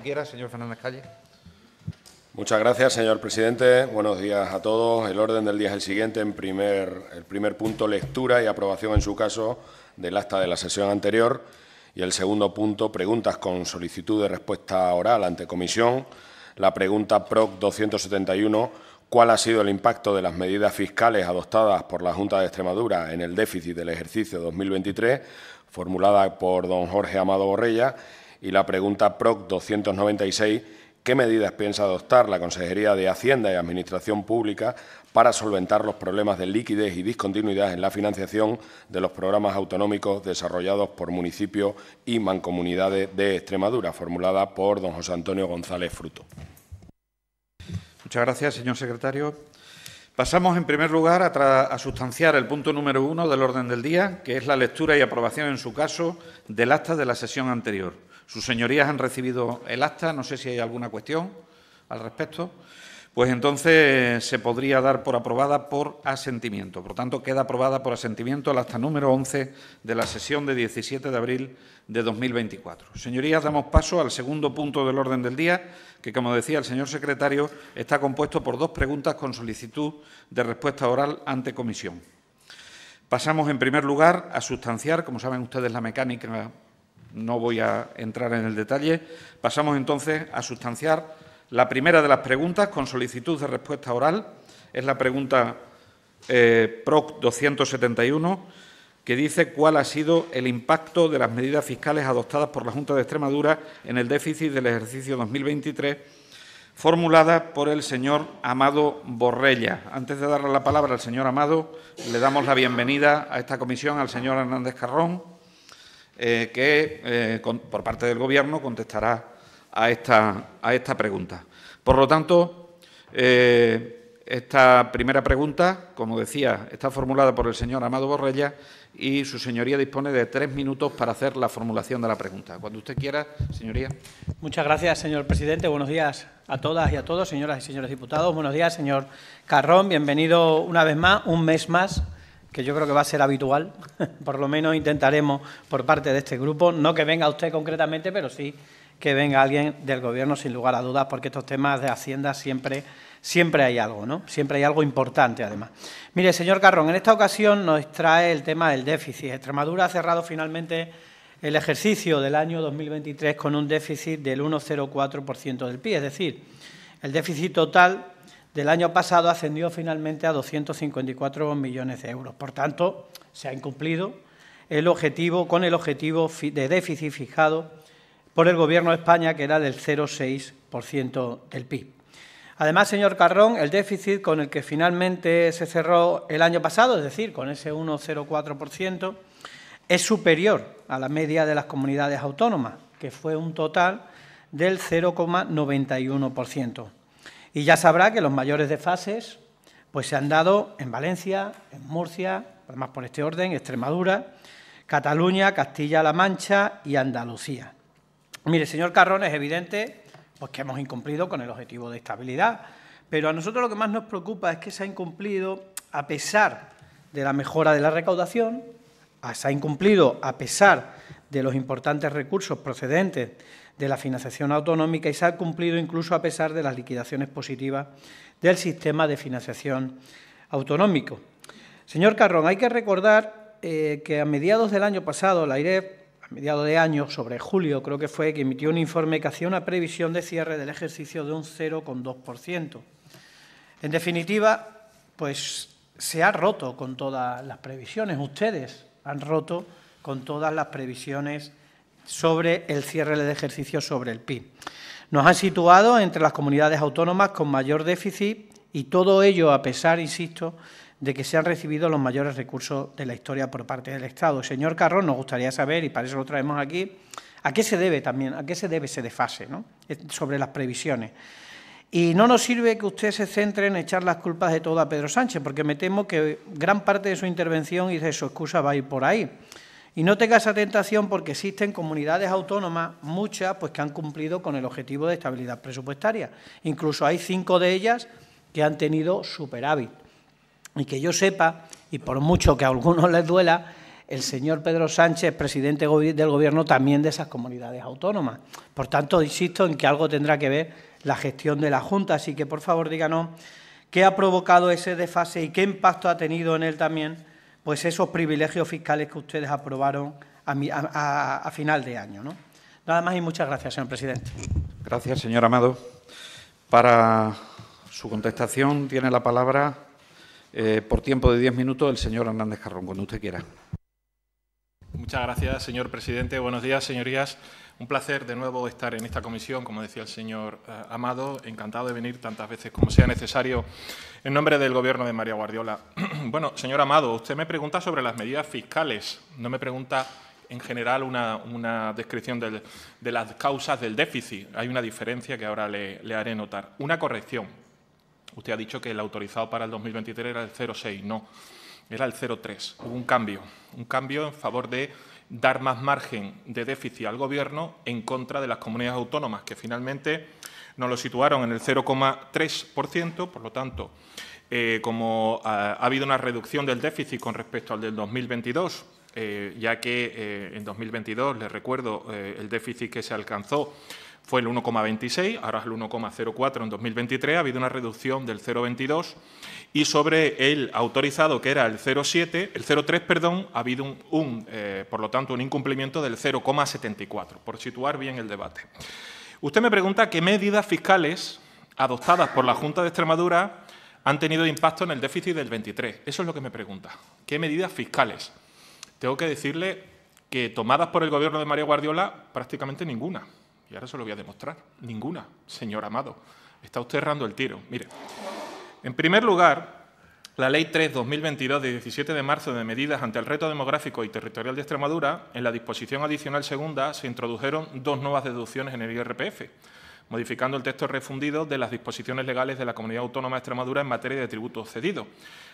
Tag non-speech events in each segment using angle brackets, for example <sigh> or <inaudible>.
quiera, señor Fernández Calle. Muchas gracias, señor presidente. Buenos días a todos. El orden del día es el siguiente. En primer, el primer punto, lectura y aprobación, en su caso, del acta de la sesión anterior. Y el segundo punto, preguntas con solicitud de respuesta oral ante comisión. La pregunta PROC 271, ¿cuál ha sido el impacto de las medidas fiscales adoptadas por la Junta de Extremadura en el déficit del ejercicio 2023? Formulada por don Jorge Amado Borrella y la pregunta PROC 296, ¿qué medidas piensa adoptar la Consejería de Hacienda y Administración Pública para solventar los problemas de liquidez y discontinuidad en la financiación de los programas autonómicos desarrollados por municipios y mancomunidades de Extremadura? Formulada por don José Antonio González Fruto. Muchas gracias, señor secretario. Pasamos, en primer lugar, a, a, sustanciar el punto número uno del orden del día, que es la lectura y aprobación, en su caso, del acta de la sesión anterior. Sus señorías han recibido el acta, no sé si hay alguna cuestión al respecto. Pues entonces se podría dar por aprobada por asentimiento. Por tanto, queda aprobada por asentimiento el acta número 11 de la sesión de 17 de abril de 2024. Señorías, damos paso al segundo punto del orden del día, que, como decía el señor secretario, está compuesto por dos preguntas con solicitud de respuesta oral ante comisión. Pasamos, en primer lugar, a sustanciar, como saben ustedes, la mecánica no voy a entrar en el detalle. Pasamos entonces a sustanciar la primera de las preguntas con solicitud de respuesta oral. Es la pregunta eh, PROC 271, que dice cuál ha sido el impacto de las medidas fiscales adoptadas por la Junta de Extremadura en el déficit del ejercicio 2023, formulada por el señor Amado Borrella. Antes de darle la palabra al señor Amado, le damos la bienvenida a esta comisión al señor Hernández Carrón eh, que eh, por parte del Gobierno contestará a esta, a esta pregunta. Por lo tanto, eh, esta primera pregunta, como decía, está formulada por el señor Amado Borrella y su señoría dispone de tres minutos para hacer la formulación de la pregunta. Cuando usted quiera, señoría. Muchas gracias, señor presidente. Buenos días a todas y a todos, señoras y señores diputados. Buenos días, señor Carrón. Bienvenido una vez más, un mes más que yo creo que va a ser habitual, <laughs> por lo menos intentaremos por parte de este grupo, no que venga usted concretamente, pero sí que venga alguien del Gobierno, sin lugar a dudas, porque estos temas de Hacienda siempre, siempre hay algo, ¿no? Siempre hay algo importante, además. Mire, señor Carrón, en esta ocasión nos trae el tema del déficit. Extremadura ha cerrado finalmente el ejercicio del año 2023 con un déficit del 1,04% del PIB, es decir, el déficit total del año pasado ascendió finalmente a 254 millones de euros. Por tanto, se ha incumplido el objetivo con el objetivo de déficit fijado por el Gobierno de España, que era del 0,6% del PIB. Además, señor Carrón, el déficit con el que finalmente se cerró el año pasado, es decir, con ese 1,04%, es superior a la media de las comunidades autónomas, que fue un total del 0,91%. Y ya sabrá que los mayores desfases pues, se han dado en Valencia, en Murcia, además por este orden, Extremadura, Cataluña, Castilla-La Mancha y Andalucía. Mire, señor Carrón, es evidente pues, que hemos incumplido con el objetivo de estabilidad, pero a nosotros lo que más nos preocupa es que se ha incumplido a pesar de la mejora de la recaudación, se ha incumplido a pesar de los importantes recursos procedentes de la financiación autonómica y se ha cumplido incluso a pesar de las liquidaciones positivas del sistema de financiación autonómico. Señor Carrón, hay que recordar eh, que a mediados del año pasado la IREF mediados de año, sobre julio creo que fue, que emitió un informe que hacía una previsión de cierre del ejercicio de un 0,2%. En definitiva, pues se ha roto con todas las previsiones, ustedes han roto con todas las previsiones sobre el cierre del ejercicio sobre el PIB. Nos han situado entre las comunidades autónomas con mayor déficit y todo ello a pesar, insisto, de que se han recibido los mayores recursos de la historia por parte del Estado. Señor Carrón, nos gustaría saber, y para eso lo traemos aquí, ¿a qué se debe también, a qué se debe ese desfase ¿no? sobre las previsiones? Y no nos sirve que usted se centre en echar las culpas de todo a Pedro Sánchez, porque me temo que gran parte de su intervención y de su excusa va a ir por ahí. Y no tenga esa tentación porque existen comunidades autónomas, muchas, pues que han cumplido con el objetivo de estabilidad presupuestaria. Incluso hay cinco de ellas que han tenido superávit. Y que yo sepa, y por mucho que a algunos les duela, el señor Pedro Sánchez, presidente del Gobierno, también de esas comunidades autónomas. Por tanto, insisto en que algo tendrá que ver la gestión de la Junta. Así que, por favor, díganos qué ha provocado ese desfase y qué impacto ha tenido en él también pues esos privilegios fiscales que ustedes aprobaron a, final de año. ¿no? Nada más y muchas gracias, señor presidente. Gracias, señor Amado. Para su contestación tiene la palabra, eh, por tiempo de diez minutos, el señor Hernández Carrón, cuando usted quiera. Muchas gracias, señor presidente. Buenos días, señorías. Un placer de nuevo estar en esta comisión, como decía el señor eh, Amado, encantado de venir tantas veces como sea necesario en nombre del Gobierno de María Guardiola. <clears throat> bueno, señor Amado, usted me pregunta sobre las medidas fiscales, no me pregunta en general una, descripción de las causas del déficit. Hay una diferencia que ahora le, le haré notar. Una corrección. Usted ha dicho que el autorizado para el 2023 era el 0,6. No, era el 0,3. Hubo un cambio, un cambio en favor de dar más margen de déficit al Gobierno en contra de las comunidades autónomas, que finalmente nos lo situaron en el 0,3%, por lo tanto, eh, como ha, habido una reducción del déficit con respecto al del 2022, eh, ya que eh, en 2022, les recuerdo, el déficit que se alcanzó fue el 1,26, ahora es el 1,04 en 2023, ha habido una reducción del 0,22 y sobre el autorizado, que era el 0,7, el 0,3, perdón, ha habido un, eh, por lo tanto, un incumplimiento del 0,74, por situar bien el debate. Usted me pregunta qué medidas fiscales adoptadas por la Junta de Extremadura han tenido impacto en el déficit del 23. Eso es lo que me pregunta. ¿Qué medidas fiscales? Tengo que decirle que tomadas por el Gobierno de María Guardiola, prácticamente ninguna. Y ahora se lo voy a demostrar. Ninguna, señor amado. Está usted errando el tiro. Mire, en primer lugar, la Ley 3-2022 de 17 de marzo de medidas ante el reto demográfico y territorial de Extremadura, en la disposición adicional segunda se introdujeron dos nuevas deducciones en el IRPF modificando el texto refundido de las disposiciones legales de la Comunidad Autónoma de Extremadura en materia de tributos cedidos.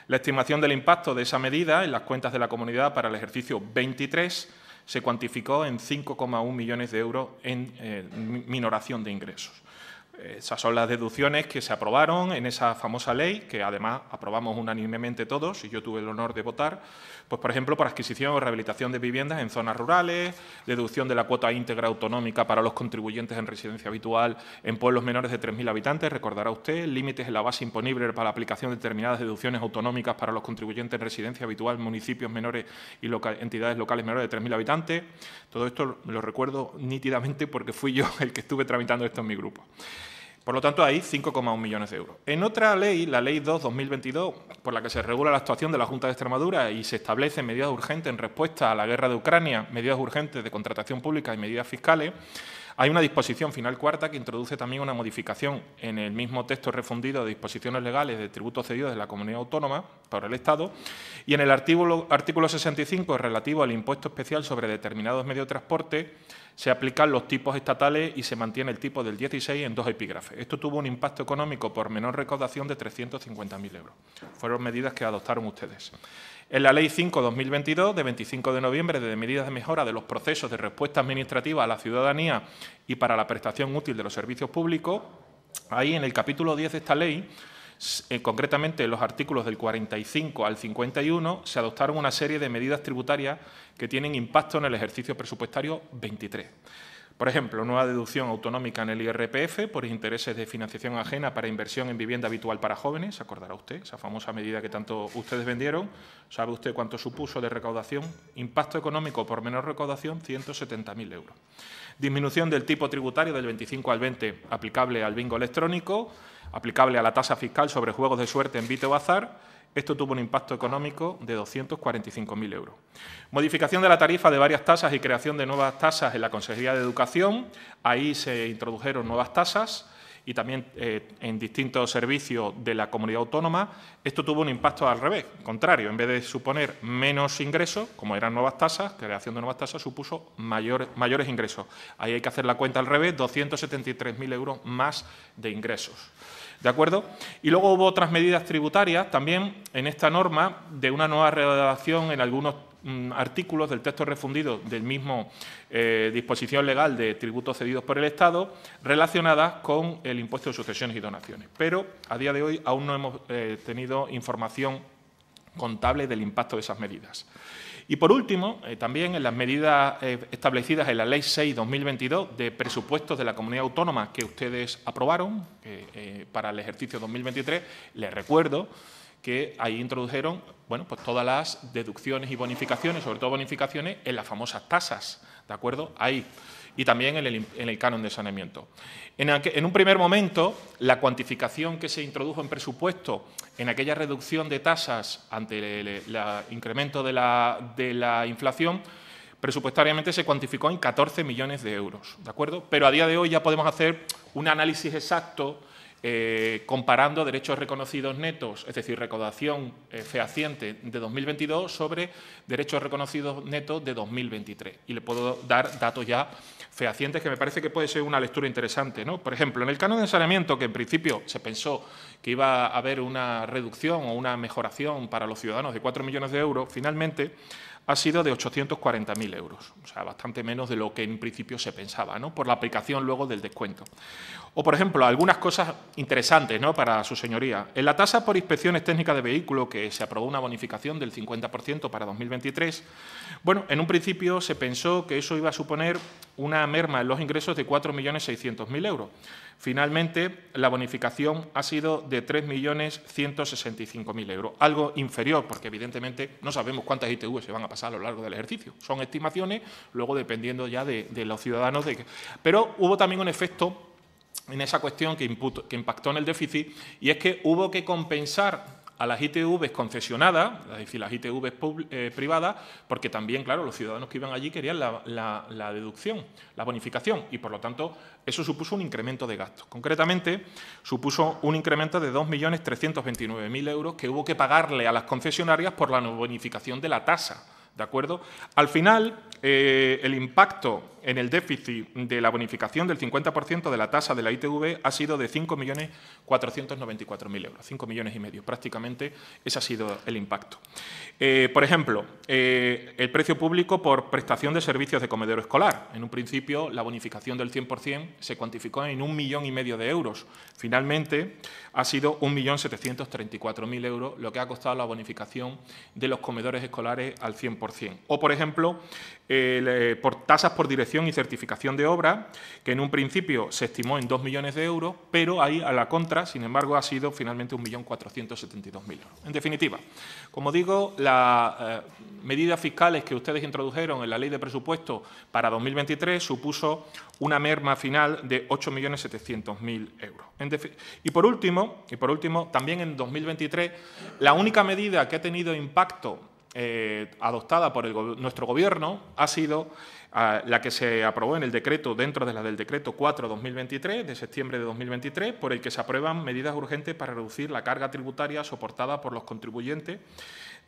La estimación del impacto de esa medida en las cuentas de la comunidad para el ejercicio 23 se cuantificó en 5,1 millones de euros en eh, minoración de ingresos. Esas son las deducciones que se aprobaron en esa famosa ley, que además aprobamos unánimemente todos, y yo tuve el honor de votar, pues, por ejemplo, para adquisición o rehabilitación de viviendas en zonas rurales, deducción de la cuota íntegra autonómica para los contribuyentes en residencia habitual en pueblos menores de 3.000 habitantes, recordará usted, límites en la base imponible para la aplicación de determinadas deducciones autonómicas para los contribuyentes en residencia habitual, municipios menores y entidades locales menores de 3.000 habitantes. Todo esto lo recuerdo nítidamente porque fui yo el que estuve tramitando esto en mi grupo. Por lo tanto, hay 5,1 millones de euros. En otra ley, la Ley 2-2022, por la que se regula la actuación de la Junta de Extremadura y se establecen medidas urgentes en respuesta a la guerra de Ucrania, medidas urgentes de contratación pública y medidas fiscales, hay una disposición final cuarta que introduce también una modificación en el mismo texto refundido de disposiciones legales de tributos cedidos de la comunidad autónoma por el Estado y en el artículo, artículo 65 relativo al impuesto especial sobre determinados medios de transporte se aplican los tipos estatales y se mantiene el tipo del 16 en dos epígrafes. Esto tuvo un impacto económico por menor recaudación de 350.000 euros. Fueron medidas que adoptaron ustedes. En la Ley 5-2022, de 25 de noviembre, de medidas de mejora de los procesos de respuesta administrativa a la ciudadanía y para la prestación útil de los servicios públicos, ahí en el capítulo 10 de esta ley eh, concretamente en los artículos del 45 al 51, se adoptaron una serie de medidas tributarias que tienen impacto en el ejercicio presupuestario 23. Por ejemplo, nueva deducción autonómica en el IRPF por intereses de financiación ajena para inversión en vivienda habitual para jóvenes, se acordará usted, esa famosa medida que tanto ustedes vendieron. ¿Sabe usted cuánto supuso de recaudación? Impacto económico por menor recaudación, 170.000 euros. Disminución del tipo tributario del 25 al 20 aplicable al bingo electrónico aplicable a la tasa fiscal sobre juegos de suerte, en o azar, esto tuvo un impacto económico de 245.000 euros. Modificación de la tarifa de varias tasas y creación de nuevas tasas en la Consejería de Educación. Ahí se introdujeron nuevas tasas y también eh, en distintos servicios de la comunidad autónoma. Esto tuvo un impacto al revés, contrario. En vez de suponer menos ingresos, como eran nuevas tasas, creación de nuevas tasas supuso mayores ingresos. Ahí hay que hacer la cuenta al revés, 273.000 euros más de ingresos. ¿De acuerdo? Y luego hubo otras medidas tributarias también en esta norma de una nueva redacción en algunos mm, artículos del texto refundido del mismo eh, disposición legal de tributos cedidos por el Estado relacionadas con el impuesto de sucesiones y donaciones. Pero a día de hoy aún no hemos eh, tenido información contable del impacto de esas medidas. Y por último, eh, también en las medidas eh, establecidas en la Ley 6-2022 de presupuestos de la comunidad autónoma que ustedes aprobaron eh, para el ejercicio 2023, les recuerdo que ahí introdujeron bueno, pues todas las deducciones y bonificaciones, sobre todo bonificaciones, en las famosas tasas. ¿De acuerdo? Ahí y también en el, canon de saneamiento. En, un primer momento, la cuantificación que se introdujo en presupuesto en aquella reducción de tasas ante el, incremento de la, inflación presupuestariamente se cuantificó en 14 millones de euros, ¿de acuerdo? Pero a día de hoy ya podemos hacer un análisis exacto eh, comparando derechos reconocidos netos, es decir, recaudación eh, fehaciente de 2022 sobre derechos reconocidos netos de 2023. Y le puedo dar datos ya fehacientes que me parece que puede ser una lectura interesante. ¿no? Por ejemplo, en el canon de saneamiento, que en principio se pensó que iba a haber una reducción o una mejoración para los ciudadanos de 4 millones de euros, finalmente ha sido de 840.000 euros, o sea, bastante menos de lo que en principio se pensaba, ¿no? por la aplicación luego del descuento. O, por ejemplo, algunas cosas interesantes ¿no? para su señoría. En la tasa por inspecciones técnicas de vehículo, que se aprobó una bonificación del 50% para 2023, bueno, en un principio se pensó que eso iba a suponer una merma en los ingresos de 4.600.000 euros. Finalmente, la bonificación ha sido de 3.165.000 euros, algo inferior porque evidentemente no sabemos cuántas ITV se van a pasar a lo largo del ejercicio. Son estimaciones, luego dependiendo ya de, los ciudadanos. De... Pero hubo también un efecto en esa cuestión que, que impactó en el déficit y es que hubo que compensar a las ITVs concesionadas, es decir, las ITVs eh, privadas, porque también, claro, los ciudadanos que iban allí querían la, deducción, la bonificación, y por lo tanto eso supuso un incremento de gastos. Concretamente, supuso un incremento de 2.329.000 euros que hubo que pagarle a las concesionarias por la bonificación de la tasa. ¿De acuerdo? Al final, eh, el impacto en el déficit de la bonificación del 50% de la tasa de la ITV ha sido de 5.494.000 euros, 5 millones y medio prácticamente, ese ha sido el impacto. Eh, por ejemplo, eh, el precio público por prestación de servicios de comedor escolar. En un principio, la bonificación del 100% se cuantificó en un millón y medio de euros. Finalmente, ha sido 1.734.000 euros, lo que ha costado la bonificación de los comedores escolares al 100%. O, por ejemplo, eh, por tasas por dirección y certificación de obra, que en un principio se estimó en 2 millones de euros, pero ahí a la contra, sin embargo, ha sido finalmente 1.472.000 euros. En definitiva, como digo, las eh, medidas fiscales que ustedes introdujeron en la Ley de Presupuesto para 2023 supuso una merma final de 8.700.000 euros. Y por, último, y por último, también en 2023, la única medida que ha tenido impacto eh, adoptada por nuestro Gobierno ha sido la que se aprobó en el decreto, dentro de la del decreto 4-2023, de septiembre de 2023, por el que se aprueban medidas urgentes para reducir la carga tributaria soportada por los contribuyentes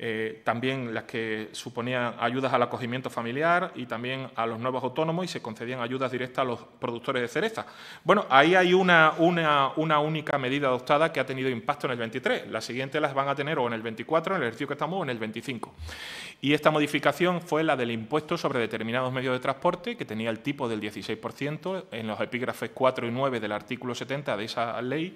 eh, también las que suponían ayudas al acogimiento familiar y también a los nuevos autónomos y se concedían ayudas directas a los productores de cereza. Bueno, ahí hay una, una única medida adoptada que ha tenido impacto en el 23. Las siguientes las van a tener o en el 24, en el ejercicio que estamos, o en el 25. Y esta modificación fue la del impuesto sobre determinados medios de transporte, que tenía el tipo del 16% en los epígrafes 4 y 9 del artículo 70 de esa ley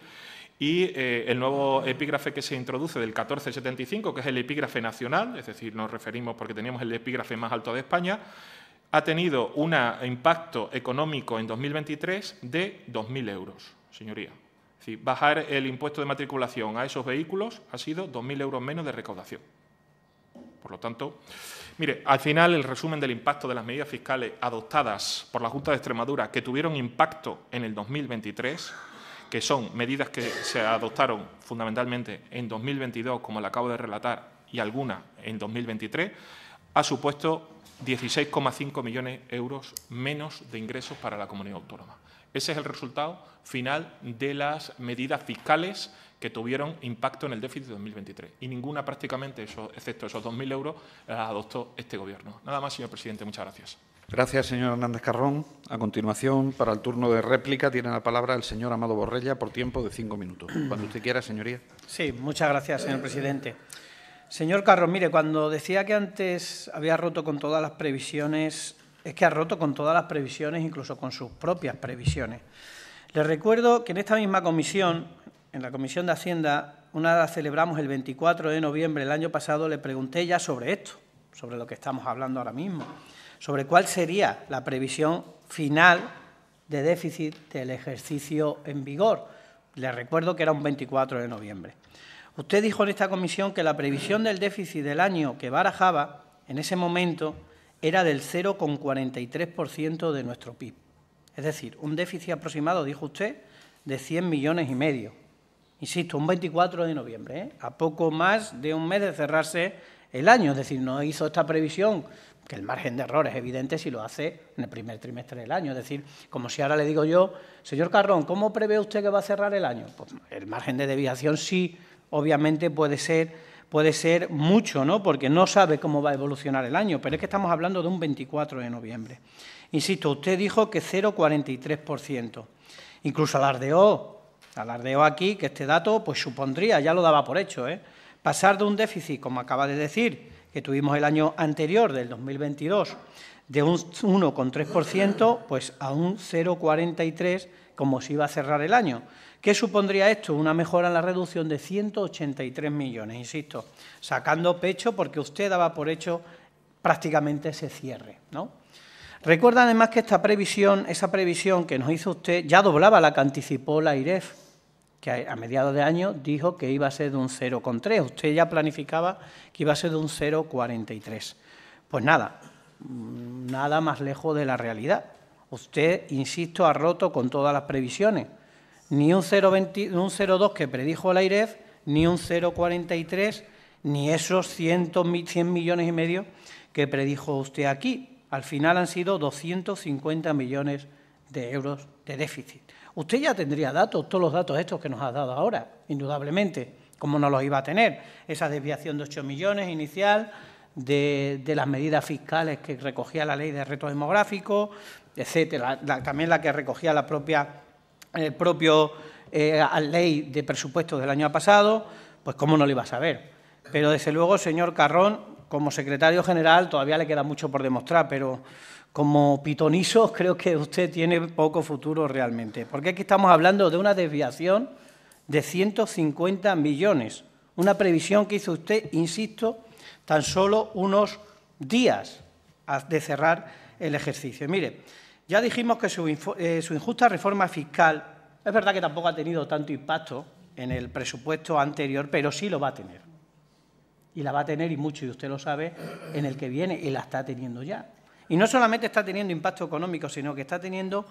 y eh, el nuevo epígrafe que se introduce del 1475, que es el epígrafe nacional, es decir, nos referimos porque teníamos el epígrafe más alto de España, ha tenido un impacto económico en 2023 de 2.000 euros, señoría. Es bajar el impuesto de matriculación a esos vehículos ha sido 2.000 euros menos de recaudación. Por lo tanto, mire, al final el resumen del impacto de las medidas fiscales adoptadas por la Junta de Extremadura que tuvieron impacto en el 2023 que son medidas que se adoptaron fundamentalmente en 2022, como le acabo de relatar, y alguna en 2023, ha supuesto 16,5 millones de euros menos de ingresos para la comunidad autónoma. Ese es el resultado final de las medidas fiscales que tuvieron impacto en el déficit de 2023. Y ninguna prácticamente, excepto esos 2.000 euros, las adoptó este Gobierno. Nada más, señor presidente. Muchas gracias. Gracias, señor Hernández Carrón. A continuación, para el turno de réplica, tiene la palabra el señor Amado Borrella por tiempo de cinco minutos. <clears throat> Cuando usted quiera, señoría. Sí, muchas gracias, señor presidente. Señor Carrón, mire, cuando decía que antes había roto con todas las previsiones, es que ha roto con todas las previsiones, incluso con sus propias previsiones. Le recuerdo que en esta misma comisión, en la Comisión de Hacienda, una la celebramos el 24 de noviembre del año pasado, le pregunté ya sobre esto, sobre lo que estamos hablando ahora mismo sobre cuál sería la previsión final de déficit del ejercicio en vigor. Le recuerdo que era un 24 de noviembre. Usted dijo en esta comisión que la previsión del déficit del año que barajaba en ese momento era del 0,43% de nuestro PIB. Es decir, un déficit aproximado, dijo usted, de 100 millones y medio. Insisto, un 24 de noviembre, ¿eh? a poco más de un mes de cerrarse el año. Es decir, no hizo esta previsión que el margen de error es evidente si lo hace en el primer trimestre del año. Es decir, como si ahora le digo yo, señor Carrón, ¿cómo prevé usted que va a cerrar el año? Pues el margen de deviación sí, obviamente puede ser, puede ser mucho, ¿no? Porque no sabe cómo va a evolucionar el año, pero es que estamos hablando de un 24 de noviembre. Insisto, usted dijo que 0,43%. Incluso alardeó, alardeó aquí que este dato pues supondría, ya lo daba por hecho, ¿eh? pasar de un déficit, como acaba de decir, que tuvimos el año anterior, del 2022, de un 1,3% pues a un 0,43% como se iba a cerrar el año. ¿Qué supondría esto? Una mejora en la reducción de 183 millones, insisto, sacando pecho porque usted daba por hecho prácticamente ese cierre. ¿no? Recuerda además que esta previsión, esa previsión que nos hizo usted, ya doblaba la que anticipó la IREF que a mediados de año dijo que iba a ser de un 0,3. Usted ya planificaba que iba a ser de un 0,43. Pues nada, mm, nada más lejos de la realidad. Usted, insisto, ha roto con todas las previsiones. Ni un 0,2 que predijo el AIREF, ni un 0,43, ni esos 100, 100 millones y medio que predijo usted aquí. Al final han sido 250 millones de euros de déficit. Usted ya tendría datos, todos los datos estos que nos ha dado ahora, indudablemente, ¿cómo no los iba a tener. Esa desviación de 8 millones inicial, de, las medidas fiscales que recogía la ley de retos demográficos, etcétera. también la que recogía la propia, el propio eh, ley de presupuestos del año pasado, pues cómo no lo iba a saber. Pero desde luego, señor Carrón, como secretario general, todavía le queda mucho por demostrar, pero como pitonisos, creo que usted tiene poco futuro realmente, porque aquí estamos hablando de una desviación de 150 millones, una previsión que hizo usted, insisto, tan solo unos días de cerrar el ejercicio. Mire, ya dijimos que su, eh, su injusta reforma fiscal, es verdad que tampoco ha tenido tanto impacto en el presupuesto anterior, pero sí lo va a tener. Y la va a tener, y mucho, y usted lo sabe, en el que viene, y la está teniendo ya. Y no solamente está teniendo impacto económico, sino que está teniendo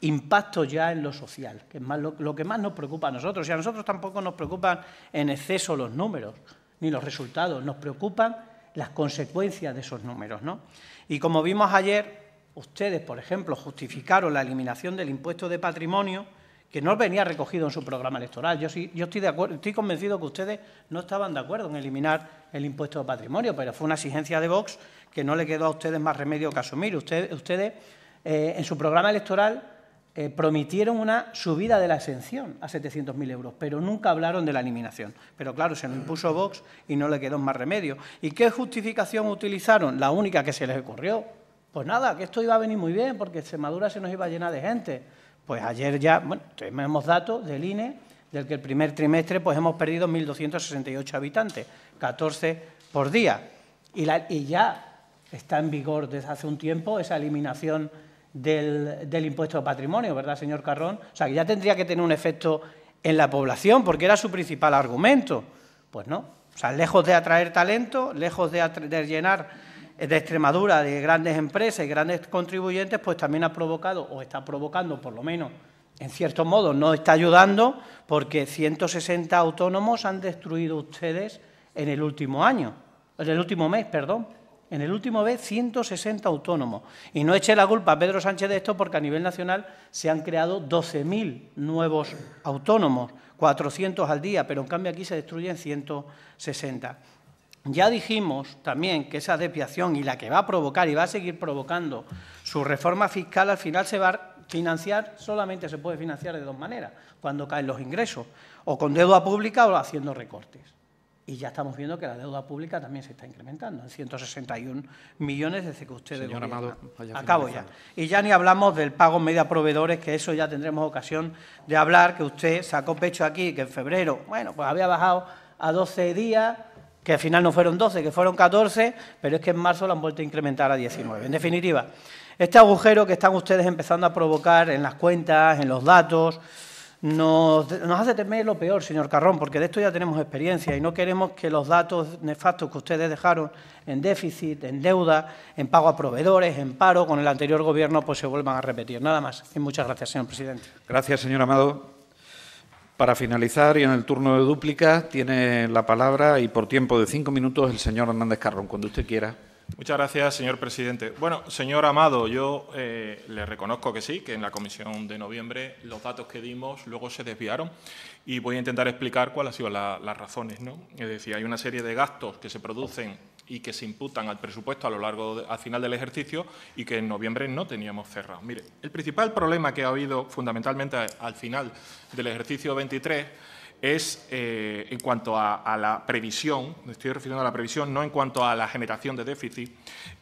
impacto ya en lo social, que es lo, que más nos preocupa a nosotros. Y a nosotros tampoco nos preocupan en exceso los números, ni los resultados, nos preocupan las consecuencias de esos números. ¿no? Y como vimos ayer, ustedes, por ejemplo, justificaron la eliminación del impuesto de patrimonio que no venía recogido en su programa electoral. Yo, sí, yo estoy, de acuerdo, estoy convencido que ustedes no estaban de acuerdo en eliminar el impuesto de patrimonio, pero fue una exigencia de Vox que no le quedó a ustedes más remedio que asumir. ustedes, eh, en su programa electoral, eh, prometieron una subida de la exención a 700.000 euros, pero nunca hablaron de la eliminación. Pero claro, se lo impuso Vox y no le quedó más remedio. ¿Y qué justificación utilizaron? La única que se les ocurrió. Pues nada, que esto iba a venir muy bien porque Extremadura se nos iba a llenar de gente pues ayer ya, bueno, tenemos datos del INE, del que el primer trimestre pues hemos perdido 1.268 habitantes, 14 por día. Y, ya está en vigor desde hace un tiempo esa eliminación del, impuesto de patrimonio, ¿verdad, señor Carrón? O sea, que ya tendría que tener un efecto en la población, porque era su principal argumento. Pues no. O sea, lejos de atraer talento, lejos de llenar de Extremadura, de grandes empresas y grandes contribuyentes, pues también ha provocado, o está provocando por lo menos, en cierto modo, no está ayudando, porque 160 autónomos han destruido ustedes en el último año, en el último mes, perdón. En el último mes, 160 autónomos. Y no eche la culpa a Pedro Sánchez de esto porque a nivel nacional se han creado 12.000 nuevos autónomos, 400 al día, pero en cambio aquí se destruyen 160. Ya dijimos también que esa desviación y la que va a provocar y va a seguir provocando su reforma fiscal al final se va a financiar, solamente se puede financiar de dos maneras, cuando caen los ingresos, o con deuda pública o haciendo recortes. Y ya estamos viendo que la deuda pública también se está incrementando, en 161 millones desde que usted Señor Amado, Acabo ya. Y ya ni hablamos del pago media proveedores, que eso ya tendremos ocasión de hablar, que usted sacó pecho aquí, que en febrero, bueno, pues había bajado a 12 días, que al final no fueron 12, que fueron 14, pero es que en marzo lo han vuelto a incrementar a 19. En definitiva, este agujero que están ustedes empezando a provocar en las cuentas, en los datos, nos, nos, hace temer lo peor, señor Carrón, porque de esto ya tenemos experiencia y no queremos que los datos nefastos que ustedes dejaron en déficit, en deuda, en pago a proveedores, en paro con el anterior gobierno, pues se vuelvan a repetir. Nada más. Y muchas gracias, señor presidente. Gracias, señor Amado. Para finalizar y en el turno de dúplica, tiene la palabra y por tiempo de cinco minutos el señor Hernández Carrón, cuando usted quiera. Muchas gracias, señor presidente. Bueno, señor Amado, yo eh, le reconozco que sí, que en la comisión de noviembre los datos que dimos luego se desviaron y voy a intentar explicar cuáles han sido las razones. ¿no? Es decir, hay una serie de gastos que se producen y que se imputan al presupuesto a lo largo, al final del ejercicio y que en noviembre no teníamos cerrado. Mire, el principal problema que ha habido fundamentalmente al final del ejercicio 23 es eh, en cuanto a, la previsión, me estoy refiriendo a la previsión, no en cuanto a la generación de déficit,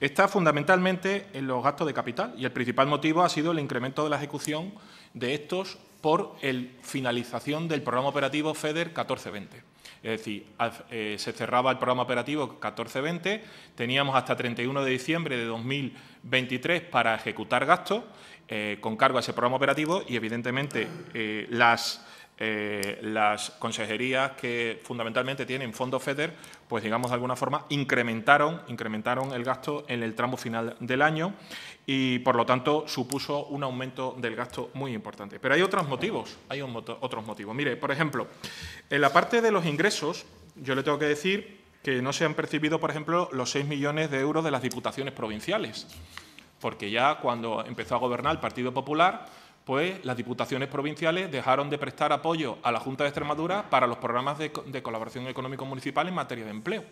está fundamentalmente en los gastos de capital y el principal motivo ha sido el incremento de la ejecución de estos por la finalización del programa operativo FEDER 1420. Es decir, eh, se cerraba el programa operativo 1420. teníamos hasta 31 de diciembre de 2023 para ejecutar gastos eh, con cargo a ese programa operativo y, evidentemente, eh, las eh, las consejerías que fundamentalmente tienen fondo FEDER, pues digamos de alguna forma incrementaron, incrementaron el gasto en el tramo final del año y por lo tanto supuso un aumento del gasto muy importante. Pero hay otros motivos, hay otros motivos. Mire, por ejemplo, en la parte de los ingresos, yo le tengo que decir que no se han percibido, por ejemplo, los 6 millones de euros de las diputaciones provinciales, porque ya cuando empezó a gobernar el Partido Popular, pues las diputaciones provinciales dejaron de prestar apoyo a la Junta de Extremadura para los programas de, colaboración económico municipal en materia de empleo.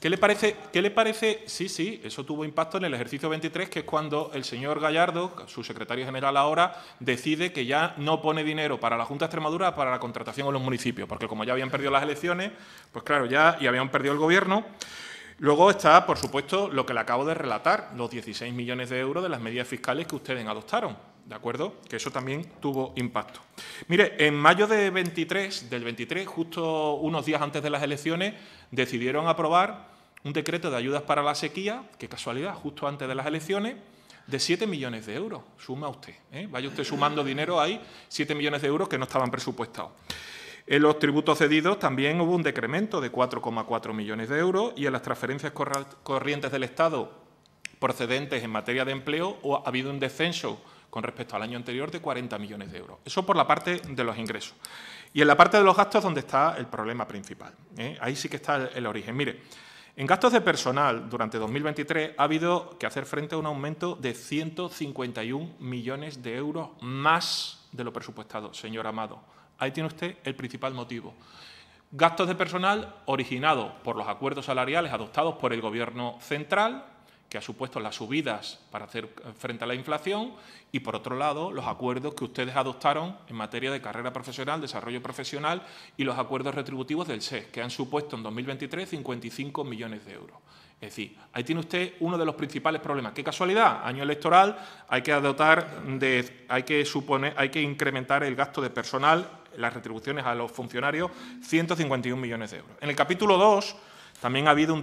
¿Qué le, parece, ¿Qué le parece? Sí, sí, eso tuvo impacto en el ejercicio 23, que es cuando el señor Gallardo, su secretario general ahora, decide que ya no pone dinero para la Junta de Extremadura para la contratación con los municipios, porque como ya habían perdido las elecciones, pues claro, ya y habían perdido el gobierno. Luego está, por supuesto, lo que le acabo de relatar, los 16 millones de euros de las medidas fiscales que ustedes adoptaron. ¿de acuerdo? Que eso también tuvo impacto. Mire, en mayo de 23, del 23, justo unos días antes de las elecciones, decidieron aprobar un decreto de ayudas para la sequía, que casualidad, justo antes de las elecciones, de 7 millones de euros. Suma usted, ¿eh? vaya usted sumando dinero ahí, 7 millones de euros que no estaban presupuestados. En los tributos cedidos también hubo un decremento de 4,4 millones de euros y en las transferencias corrientes del Estado procedentes en materia de empleo ha habido un descenso con respecto al año anterior de 40 millones de euros. Eso por la parte de los ingresos. Y en la parte de los gastos donde está el problema principal. ¿eh? Ahí sí que está el, el origen. Mire, en gastos de personal durante 2023 ha habido que hacer frente a un aumento de 151 millones de euros más de lo presupuestado, señor Amado. Ahí tiene usted el principal motivo. Gastos de personal originados por los acuerdos salariales adoptados por el Gobierno central que ha supuesto las subidas para hacer frente a la inflación y, por otro lado, los acuerdos que ustedes adoptaron en materia de carrera profesional, desarrollo profesional y los acuerdos retributivos del SES, e que han supuesto en 2023 55 millones de euros. Es decir, ahí tiene usted uno de los principales problemas. ¡Qué casualidad! Año electoral, hay que adoptar, de, hay, que hay que incrementar el gasto de personal, las retribuciones a los funcionarios, 151 millones de euros. En el capítulo 2 también ha habido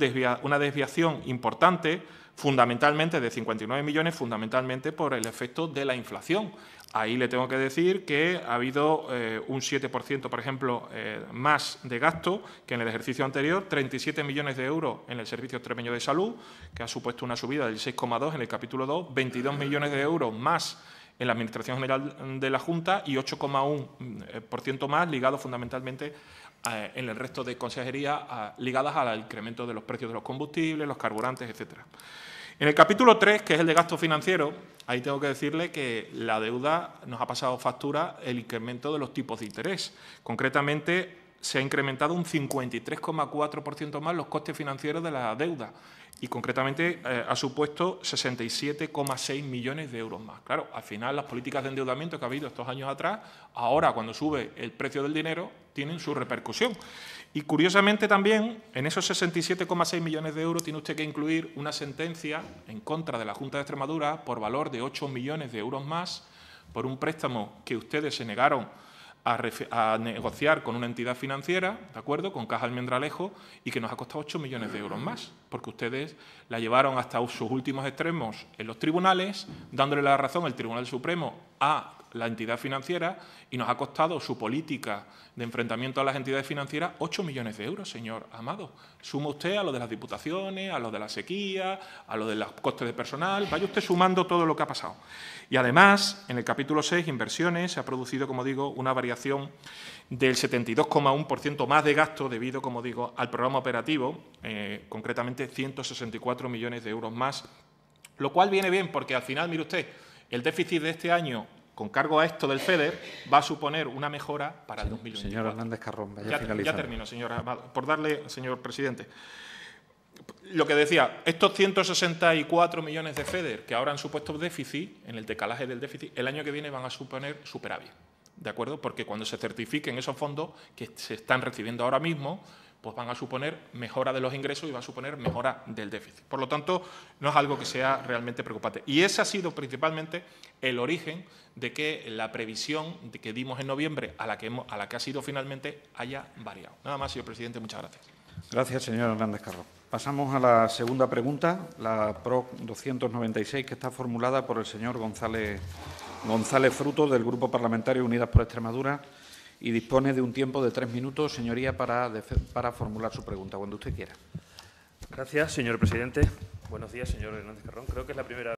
una desviación importante fundamentalmente de 59 millones, fundamentalmente por el efecto de la inflación. Ahí le tengo que decir que ha habido eh, un 7%, por ejemplo, eh, más de gasto que en el ejercicio anterior, 37 millones de euros en el Servicio Extremeño de Salud, que ha supuesto una subida del 6,2 en el capítulo 2, 22 millones de euros más en la Administración General de la Junta y 8,1% eh, más ligado fundamentalmente en el resto de consejerías ligadas al incremento de los precios de los combustibles, los carburantes, etcétera. En el capítulo 3, que es el de gasto financiero, ahí tengo que decirle que la deuda nos ha pasado factura el incremento de los tipos de interés. Concretamente, se ha incrementado un 53,4% más los costes financieros de la deuda y concretamente eh, ha supuesto 67,6 millones de euros más. Claro, al final las políticas de endeudamiento que ha habido estos años atrás, ahora cuando sube el precio del dinero, tienen su repercusión. Y curiosamente también, en esos 67,6 millones de euros tiene usted que incluir una sentencia en contra de la Junta de Extremadura por valor de 8 millones de euros más por un préstamo que ustedes se negaron a, negociar con una entidad financiera, ¿de acuerdo?, con Caja Almendralejo, y que nos ha costado 8 millones de euros más, porque ustedes la llevaron hasta sus últimos extremos en los tribunales, dándole la razón el Tribunal Supremo a la entidad financiera y nos ha costado su política de enfrentamiento a las entidades financieras 8 millones de euros, señor Amado. Suma usted a lo de las diputaciones, a lo de la sequía, a lo de los costes de personal, vaya usted sumando todo lo que ha pasado. Y además, en el capítulo 6, inversiones, se ha producido, como digo, una variación del 72,1% más de gasto debido, como digo, al programa operativo, eh, concretamente 164 millones de euros más, lo cual viene bien porque al final, mire usted, el déficit de este año con cargo a esto del FEDER, va a suponer una mejora para el 2024. Señor Hernández Carrón, ya, ya termino, señora, por darle, señor presidente. Lo que decía, estos 164 millones de FEDER que ahora han supuesto déficit, en el decalaje del déficit, el año que viene van a suponer superávit. ¿De acuerdo? Porque cuando se certifiquen esos fondos que se están recibiendo ahora mismo, pues van a suponer mejora de los ingresos y va a suponer mejora del déficit. Por lo tanto, no es algo que sea realmente preocupante. Y ese ha sido principalmente el origen de que la previsión que dimos en noviembre a la que, a la que ha sido finalmente haya variado. Nada más, señor presidente, muchas gracias. Gracias, señor Hernández Carlos. Pasamos a la segunda pregunta, la PRO 296, que está formulada por el señor González, González Fruto, del Grupo Parlamentario Unidas por Extremadura y dispone de un tiempo de tres minutos, señoría, para, formular su pregunta, cuando usted quiera. Gracias, señor presidente. Buenos días, señor Hernández Carrón. Creo que es la primera